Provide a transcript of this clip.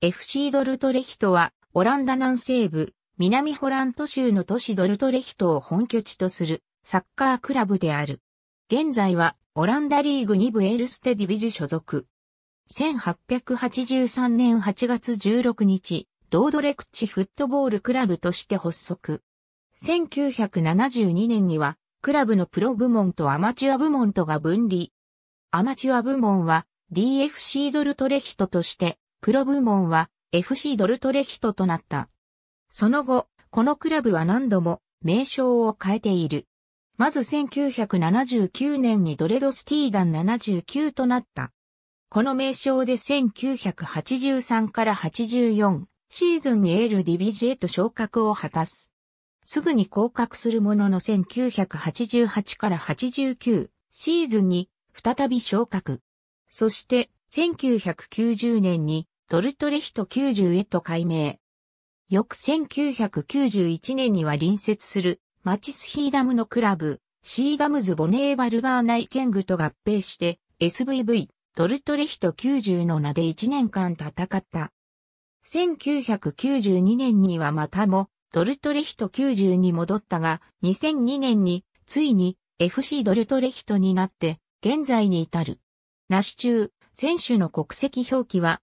FC ドルトレヒトは、オランダ南西部、南ホラント州の都市ドルトレヒトを本拠地とするサッカークラブである。現在は、オランダリーグ2部エルステディビジ所属。1883年8月16日、ドードレクチフットボールクラブとして発足。1972年には、クラブのプロ部門とアマチュア部門とが分離。アマチュア部門は、DFC ドルトレヒトとして、プロ部門は FC ドルトレヒトとなった。その後、このクラブは何度も名称を変えている。まず1979年にドレドスティーダン79となった。この名称で1983から84シーズンにエールディビジエと昇格を果たす。すぐに降格するものの1988から89シーズンに再び昇格。そして1990年にトルトレヒト90へと改名。翌1991年には隣接するマチスヒーダムのクラブ、シーダムズ・ボネー・バルバーナイチェングと合併して SVV、トルトレヒト90の名で1年間戦った。1992年にはまたもドルトレヒト90に戻ったが、2002年に、ついに FC ドルトレヒトになって、現在に至る。なし中、選手の国籍表記は、